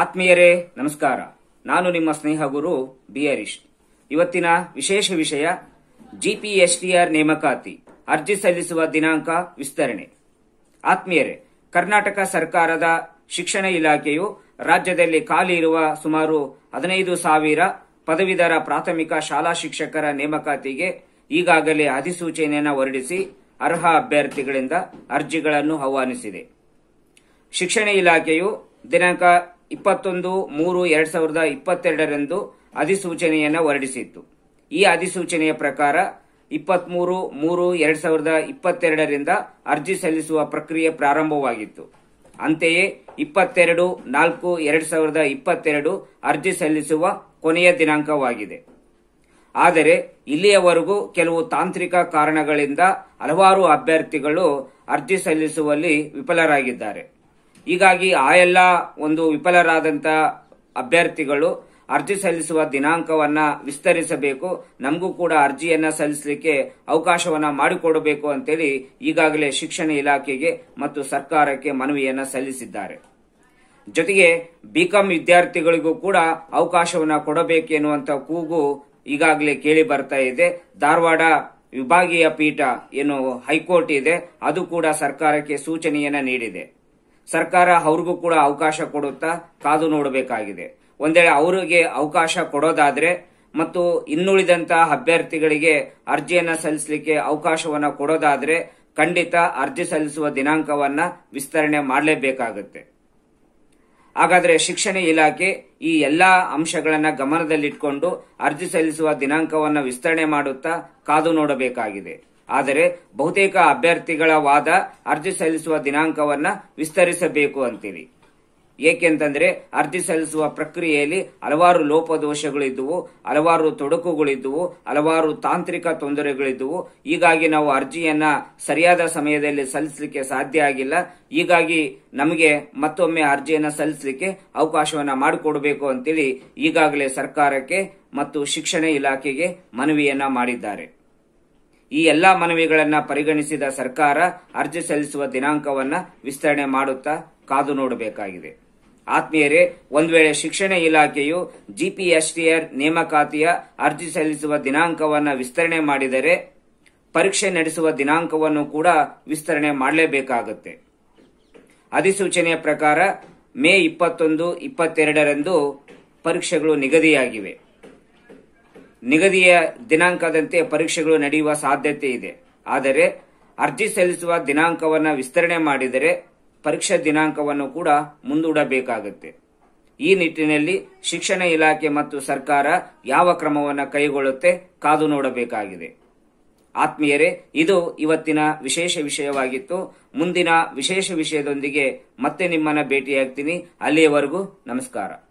ಆತ್ಮೀಯರೇ ನಮಸ್ಕಾರ ನಾನು ನಿಮ್ಮ ಸ್ನೇಹ ಗುರು ಬಿ ಹರೀಶ್ ಇವತ್ತಿನ ವಿಶೇಷ ವಿಷಯ ಜಿಪಿಎಸ್ಟಿಆರ್ ನೇಮಕಾತಿ ಅರ್ಜಿ ಸಲ್ಲಿಸುವ ದಿನಾಂಕ ವಿಸ್ತರಣೆ ಆತ್ಮೀಯರೇ ಕರ್ನಾಟಕ ಸರ್ಕಾರದ ಶಿಕ್ಷಣ ಇಲಾಖೆಯು ರಾಜ್ಯದಲ್ಲಿ ಖಾಲಿ ಇರುವ ಸುಮಾರು ಹದಿನೈದು ಸಾವಿರ ಪದವೀಧರ ಪ್ರಾಥಮಿಕ ಶಾಲಾ ಶಿಕ್ಷಕರ ನೇಮಕಾತಿಗೆ ಈಗಾಗಲೇ ಅಧಿಸೂಚನೆಯನ್ನು ಹೊರಡಿಸಿ ಅರ್ಹ ಅಭ್ಯರ್ಥಿಗಳಿಂದ ಅರ್ಜಿಗಳನ್ನು ಆಹ್ವಾನಿಸಿದೆ ಶಿಕ್ಷಣ ಇಲಾಖೆಯು ದಿನಾಂಕ ಇಪ್ಪತ್ತೊಂದು ಮೂರು ಎರಡು ಸಾವಿರದ ಇಪ್ಪತ್ತೆರಡರಂದು ಅಧಿಸೂಚನೆಯನ್ನು ಹೊರಡಿಸಿತ್ತು ಈ ಅಧಿಸೂಚನೆಯ ಪ್ರಕಾರ ಇಪ್ಪತ್ಮೂರು ಮೂರು ಎರಡು ಸಾವಿರದ ಇಪ್ಪತ್ತೆರಡರಿಂದ ಅರ್ಜಿ ಸಲ್ಲಿಸುವ ಪ್ರಕ್ರಿಯೆ ಪ್ರಾರಂಭವಾಗಿತ್ತು ಅಂತೆಯೇ ಇಪ್ಪತ್ತೆರಡು ನಾಲ್ಕು ಎರಡು ಸಾವಿರದ ಇಪ್ಪತ್ತೆರಡು ಅರ್ಜಿ ಸಲ್ಲಿಸುವ ಕೊನೆಯ ದಿನಾಂಕವಾಗಿದೆ ಆದರೆ ಇಲ್ಲಿಯವರೆಗೂ ಕೆಲವು ತಾಂತ್ರಿಕ ಕಾರಣಗಳಿಂದ ಹಲವಾರು ಅಭ್ಯರ್ಥಿಗಳು ಅರ್ಜಿ ಸಲ್ಲಿಸುವಲ್ಲಿ ವಿಫಲರಾಗಿದ್ದಾರೆ ಹೀಗಾಗಿ ಆ ಎಲ್ಲ ಒಂದು ವಿಫಲರಾದಂತ ಅಭ್ಯರ್ಥಿಗಳು ಅರ್ಜಿ ಸಲ್ಲಿಸುವ ದಿನಾಂಕವನ್ನ ವಿಸ್ತರಿಸಬೇಕು ನಮಗೂ ಕೂಡ ಅರ್ಜಿಯನ್ನ ಸಲ್ಲಿಸಲಿಕ್ಕೆ ಅವಕಾಶವನ್ನ ಮಾಡಿಕೊಡಬೇಕು ಅಂತೇಳಿ ಈಗಾಗಲೇ ಶಿಕ್ಷಣ ಇಲಾಖೆಗೆ ಮತ್ತು ಸರ್ಕಾರಕ್ಕೆ ಮನವಿಯನ್ನ ಸಲ್ಲಿಸಿದ್ದಾರೆ ಜೊತೆಗೆ ಬಿಕಾಂ ವಿದ್ಯಾರ್ಥಿಗಳಿಗೂ ಕೂಡ ಅವಕಾಶವನ್ನ ಕೊಡಬೇಕೆನ್ನುವಂತ ಕೂಗು ಈಗಾಗಲೇ ಕೇಳಿ ಬರ್ತಾ ಇದೆ ಧಾರವಾಡ ವಿಭಾಗೀಯ ಪೀಠ ಏನು ಹೈಕೋರ್ಟ್ ಇದೆ ಅದು ಕೂಡ ಸರ್ಕಾರಕ್ಕೆ ಸೂಚನೆಯನ್ನ ನೀಡಿದೆ ಸರ್ಕಾರ ಅವ್ರಿಗೂ ಕೂಡ ಅವಕಾಶ ಕೊಡುತ್ತಾ ಕಾದು ನೋಡಬೇಕಾಗಿದೆ ಒಂದೇಳೆ ಅವರಿಗೆ ಅವಕಾಶ ಕೊಡೋದಾದ್ರೆ ಮತ್ತು ಇನ್ನುಳಿದಂತಹ ಅಭ್ಯರ್ಥಿಗಳಿಗೆ ಅರ್ಜಿಯನ್ನ ಸಲ್ಲಿಸಲಿಕ್ಕೆ ಅವಕಾಶವನ್ನ ಕೊಡೋದಾದ್ರೆ ಖಂಡಿತ ಅರ್ಜಿ ಸಲ್ಲಿಸುವ ದಿನಾಂಕವನ್ನ ವಿಸ್ತರಣೆ ಮಾಡಲೇಬೇಕಾಗುತ್ತೆ ಹಾಗಾದ್ರೆ ಶಿಕ್ಷಣ ಇಲಾಖೆ ಈ ಎಲ್ಲಾ ಅಂಶಗಳನ್ನ ಗಮನದಲ್ಲಿಟ್ಕೊಂಡು ಅರ್ಜಿ ಸಲ್ಲಿಸುವ ದಿನಾಂಕವನ್ನ ವಿಸ್ತರಣೆ ಮಾಡುತ್ತಾ ಕಾದು ನೋಡಬೇಕಾಗಿದೆ ಆದರೆ ಬಹುತೇಕ ಅಭ್ಯರ್ಥಿಗಳ ವಾದ ಅರ್ಜಿ ಸಲ್ಲಿಸುವ ದಿನಾಂಕವನ್ನ ವಿಸ್ತರಿಸಬೇಕು ಅಂತೀವಿ ಏಕೆಂತಂದ್ರೆ ಅರ್ಜಿ ಸಲ್ಲಿಸುವ ಪ್ರಕ್ರಿಯೆಯಲ್ಲಿ ಹಲವಾರು ಲೋಪದೋಷಗಳಿದ್ದುವು ಹಲವಾರು ತೊಡಕುಗಳಿದ್ದುವು ಹಲವಾರು ತಾಂತ್ರಿಕ ತೊಂದರೆಗಳಿದ್ದುವು ಹೀಗಾಗಿ ನಾವು ಅರ್ಜಿಯನ್ನ ಸರಿಯಾದ ಸಮಯದಲ್ಲಿ ಸಲ್ಲಿಸಲಿಕ್ಕೆ ಸಾಧ್ಯ ಆಗಿಲ್ಲ ಹೀಗಾಗಿ ನಮಗೆ ಮತ್ತೊಮ್ಮೆ ಅರ್ಜಿಯನ್ನು ಸಲ್ಲಿಸಲಿಕ್ಕೆ ಅವಕಾಶವನ್ನ ಮಾಡಿಕೊಡಬೇಕು ಅಂತೇಳಿ ಈಗಾಗಲೇ ಸರ್ಕಾರಕ್ಕೆ ಮತ್ತು ಶಿಕ್ಷಣ ಇಲಾಖೆಗೆ ಮನವಿಯನ್ನ ಮಾಡಿದ್ದಾರೆ ಈ ಎಲ್ಲಾ ಮನವಿಗಳನ್ನ ಪರಿಗಣಿಸಿದ ಸರ್ಕಾರ ಅರ್ಜಿ ಸಲ್ಲಿಸುವ ದಿನಾಂಕವನ್ನ ವಿಸ್ತರಣೆ ಮಾಡುತ್ತಾ ಕಾದು ನೋಡಬೇಕಾಗಿದೆ ಆತ್ಮೀಯರೇ ಒಂದು ವೇಳೆ ಶಿಕ್ಷಣ ಇಲಾಖೆಯು ಜಿಪಿಎಸ್ಟಿಆರ್ ನೇಮಕಾತಿಯ ಅರ್ಜಿ ಸಲ್ಲಿಸುವ ದಿನಾಂಕವನ್ನು ವಿಸ್ತರಣೆ ಮಾಡಿದರೆ ಪರೀಕ್ಷೆ ನಡೆಸುವ ದಿನಾಂಕವನ್ನು ಕೂಡ ವಿಸ್ತರಣೆ ಮಾಡಲೇಬೇಕಾಗುತ್ತೆ ಅಧಿಸೂಚನೆಯ ಪ್ರಕಾರ ಮೇ ಇಪ್ಪತ್ತೊಂದು ಇಪ್ಪತ್ತೆರಡರಂದು ಪರೀಕ್ಷೆಗಳು ನಿಗದಿಯಾಗಿವೆ ನಿಗದಿಯ ದಿನಾಂಕದಂತೆ ಪರೀಕ್ಷೆಗಳು ನಡೆಯುವ ಸಾಧ್ಯತೆ ಇದೆ ಆದರೆ ಅರ್ಜಿ ಸಲ್ಲಿಸುವ ದಿನಾಂಕವನ್ನು ವಿಸ್ತರಣೆ ಮಾಡಿದರೆ ಪರೀಕ್ಷಾ ದಿನಾಂಕವನ್ನು ಕೂಡ ಮುಂದೂಡಬೇಕಾಗುತ್ತೆ ಈ ನಿಟ್ಟಿನಲ್ಲಿ ಶಿಕ್ಷಣ ಇಲಾಖೆ ಮತ್ತು ಸರ್ಕಾರ ಯಾವ ಕ್ರಮವನ್ನು ಕೈಗೊಳ್ಳುತ್ತೆ ಕಾದು ನೋಡಬೇಕಾಗಿದೆ ಆತ್ಮೀಯರೇ ಇದು ಇವತ್ತಿನ ವಿಶೇಷ ವಿಷಯವಾಗಿತ್ತು ಮುಂದಿನ ವಿಶೇಷ ವಿಷಯದೊಂದಿಗೆ ಮತ್ತೆ ನಿಮ್ಮನ್ನ ಭೇಟಿಯಾಗ್ತೀನಿ ಅಲ್ಲಿಯವರೆಗೂ ನಮಸ್ಕಾರ